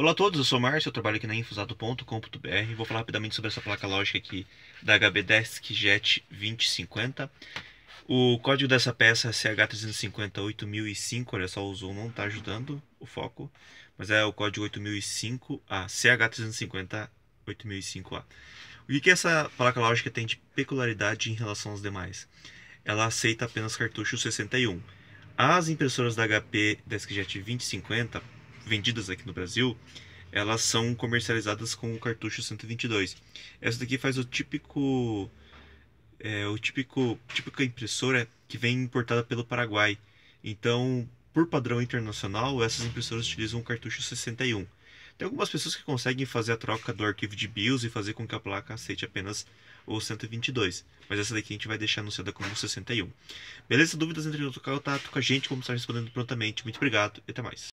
Olá a todos, eu sou o Márcio, eu trabalho aqui na infusado.com.br vou falar rapidamente sobre essa placa lógica aqui da HB Desk Jet 2050. O código dessa peça é ch 3508005 olha só, o Zoom não está ajudando o foco, mas é o código 8005A, 3508005 a O que, que essa placa lógica tem de peculiaridade em relação aos demais? Ela aceita apenas cartucho 61. As impressoras da HP DeskJet 2050 vendidas aqui no Brasil, elas são comercializadas com o cartucho 122. Essa daqui faz o típico é, o típico típica impressora que vem importada pelo Paraguai. Então, por padrão internacional, essas impressoras utilizam o cartucho 61. Tem algumas pessoas que conseguem fazer a troca do arquivo de BIOS e fazer com que a placa aceite apenas o 122. Mas essa daqui a gente vai deixar anunciada como 61. Beleza? Dúvidas entre no contato com a gente, como está respondendo prontamente. Muito obrigado e até mais.